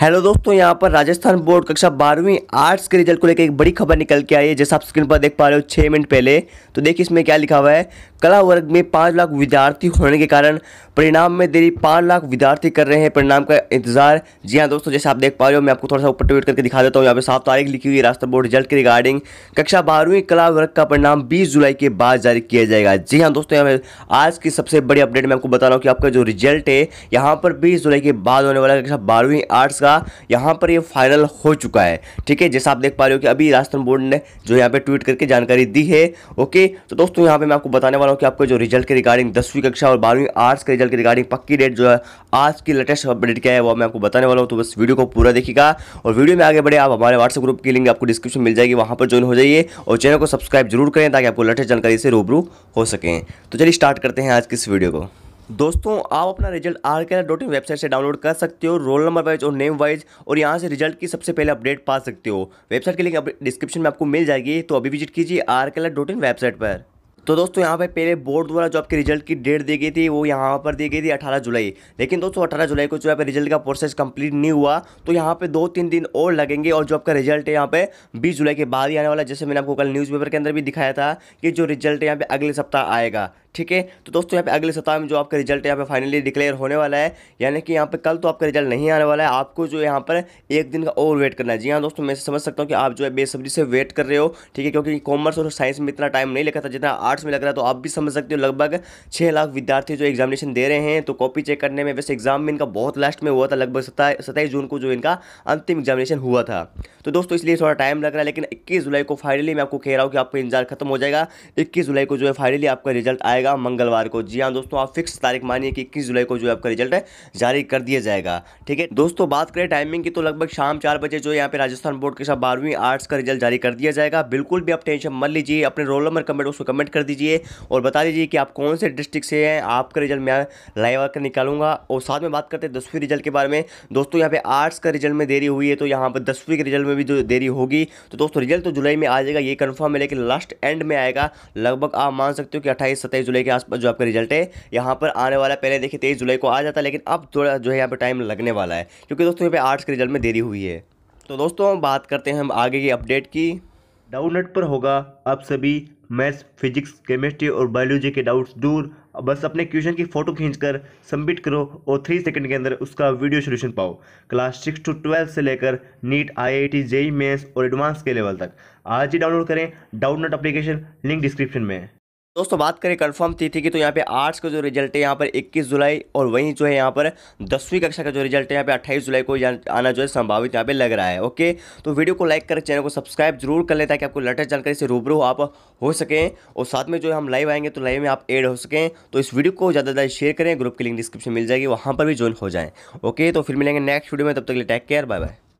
hello दोस्तों यहाँ पर राजस्थान बोर्ड कक्षा बारहवीं आर्ट्स के रिजल्ट को लेकर एक बड़ी खबर निकल के आई है जैसा आप स्क्रीन पर देख पा रहे हो छः मिनट पहले तो देखिए इसमें क्या लिखा हुआ है कला वर्ग में पाँच लाख विद्यार्थी होने के कारण परिणाम में देरी पाँच लाख विद्यार्थी कर रहे हैं परिणाम का इंतजार जी हाँ दोस्तों जैसे आप देख पा रहे हो मैं आपको थोड़ा सा ऊपर ट्वीट करके दिखा देता हूँ यहाँ पर साफ तारीख लिखी हुई है राष्ट्र बोर्ड रिजल्ट के रिगार्डिंग कक्षा बारहवीं कला वर्ग का परिणाम बीस जुलाई के बाद जारी किया जाएगा जी हाँ दोस्तों यहाँ आज की सबसे बड़ी अपडेट मैं आपको बता रहा हूँ कि आपका जो रिजल्ट है यहाँ पर बीस जुलाई के बाद होने वाला कक्षा बारहवीं आर्ट्स का का यहाँ पर ये फाइनल हो चुका है ठीक है जैसा आप देख पा रहे हो कि अभी राजस्थान बोर्ड ने जो यहाँ पे ट्वीट करके जानकारी दी है ओके तो दोस्तों यहाँ पे मैं आपको बताने वाला हूँ कि आपको जो रिजल्ट के रिगार्डिंग दसवीं कक्षा और बारहवीं आर्ट्स के रिजल्ट के रिगार्डिंग पक्की डेट जो है आज की लेटेस्ट अपडेट क्या है वो मैं आपको बताने वाला हूँ तो बस वीडियो को पूरा देखिएगा और वीडियो में आगे बढ़े आप हमारे व्हाट्सएप ग्रुप की लिंक आपको डिस्क्रिप्शन मिल जाएगी वहाँ पर ज्वाइन हो जाइए और चैनल को सब्सक्राइब जरूर करें ताकि आपको लेटेस्ट जानकारी से रूबरू हो सकें तो चलिए स्टार्ट करते हैं आज की इस वीडियो को दोस्तों आप अपना result R K dot in website से डाउनलोड कर सकते हो रोल नंबर वाइज और नेम वाइज और यहाँ से रिजल्ट की सबसे पहले अपडेट पा सकते हो वेबसाइट की लिंक डिस्क्रिप्शन में आपको मिल जाएगी तो अभी विजिट कीजिए are K dot in website पर तो दोस्तों यहाँ पे पहले बोर्ड द्वारा जो आपके रिजल्ट की डेट दी गई थी वो यहाँ पर दी गई थी 18 जुलाई लेकिन दोस्तों 18 जुलाई को जो है रिजल्ट का प्रोसेस कंप्लीट नहीं हुआ तो यहाँ पे दो तीन दिन और लगेंगे और जो आपका रिजल्ट है यहाँ पे 20 जुलाई के बाद ही आने वाला जैसे मैंने आपको कल न्यूज़पेपर के अंदर भी दिखाया था कि जो रिजल्ट यहाँ पे अगले सप्ताह आएगा ठीक है तो दोस्तों यहाँ पे अगले सप्ताह में जो आपका रिजल्ट यहाँ पे फाइनली डिक्लेयर होने वाला है यानी कि यहाँ पे कल तो आपका रिजल्ट नहीं आने वाला है आपको जो यहाँ पर एक दिन का और वेट करना है जी हाँ दोस्तों मैं समझ सकता हूँ कि आप जो है बेसब्री से वेट कर रहे हो ठीक है क्योंकि कॉमर्स और साइंस में इतना टाइम नहीं लगा था जितना आर्ट आर्ट्स में लग रहा है तो आप भी समझ सकते हो लगभग छः लाख विद्यार्थी जो एग्जामिनेशन दे रहे हैं तो कॉपी चेक करने में वैसे एग्जाम में इनका बहुत लास्ट में हुआ था लगभग सताईस जून को जो इनका अंतिम एग्जामिनेशन हुआ था तो दोस्तों इसलिए थोड़ा टाइम लग रहा है लेकिन इक्कीस जुलाई को फाइनली मैं आपको कह रहा हूँ कि आपका इंतजार खत्म हो जाएगा इक्कीस जुलाई को जो है फाइनली आपका रिजल्ट आएगा मंगलवार को जी हाँ दोस्तों आप फिक्स तारीख मानिए कि इक्कीस जुलाई को जो है आपका रिजल्ट जारी कर दिया जाएगा ठीक है दोस्तों बात करें टाइमिंग की तो लगभग शाम चार बजे जो यहाँ पे राजस्थान बोर्ड के साथ बारहवीं आर्ट्स का रिजल्ट जारी कर दिया जाएगा बिल्कुल भी आप टेंशन मत लीजिए अपने रोल नंबर कमेंट उसको कमेंट कर दीजिए और बता दीजिए कि आप कौन से डिस्ट्रिक्ट से हैं आपका रिजल्ट मैं लाइव आकर निकालूंगा और साथ में बात करते हैं दसवीं रिजल्ट के बारे में दोस्तों यहाँ पे आर्ट्स का रिजल्ट में देरी हुई है तो यहाँ पर दसवीं के रिजल्ट में भी देरी होगी तो दोस्तों रिजल्ट तो जुलाई में आ जाएगा ये कन्फर्म है लेकिन लास्ट एंड में आएगा लगभग आप मान सकते हो कि अट्ठाईस सत्ताईस जुलाई के आसपास जो आपका रिजल्ट है यहाँ पर आने वाला पहले देखिए तेईस जुलाई को आ जाता है लेकिन अब थोड़ा जो है यहाँ पर टाइम लगने वाला है क्योंकि दोस्तों यहाँ पर आर्ट्स के रिजल्ट में देरी हुई है तो दोस्तों बात करते हैं हम आगे की अपडेट की डाउनलोड पर होगा आप सभी मैथ्स फिजिक्स केमिस्ट्री और बायोलॉजी के डाउट्स दूर बस अपने क्वेश्चन की फ़ोटो खींचकर सबमिट करो और थ्री सेकंड के अंदर उसका वीडियो सोल्यूशन पाओ क्लास सिक्स टू ट्वेल्थ से लेकर NEET I I T JEE mains और एडवांस के लेवल तक आज ही डाउनलोड करें Doubtnut application link description में है दोस्तों बात करें कंफर्म तिथि की तो यहाँ पे आर्ट्स का जो रिजल्ट है यहाँ पर 21 जुलाई और वहीं जो है यहाँ पर दसवीं कक्षा का जो रिजल्ट है यहाँ पे 28 जुलाई को आना जो है संभावित यहाँ पे लग रहा है ओके तो वीडियो को लाइक करें चैनल को सब्सक्राइब जरूर कर लें ताकि आपको लेटेस्ट जानकारी से रूबरू आप हो सकें और साथ में जो हम लाइव आएंगे तो लाइव में आप एड हो सकें तो इस वीडियो को ज़्यादा ज़्यादा शेयर करें ग्रुप की लिंक डिस्क्रिप्शन मिल जाएगी वहाँ पर भी ज्वाइन हो जाएँ ओके तो फिर मिलेंगे नेक्स्ट वीडियो में तब तक लिए टेक केयर बाय बाय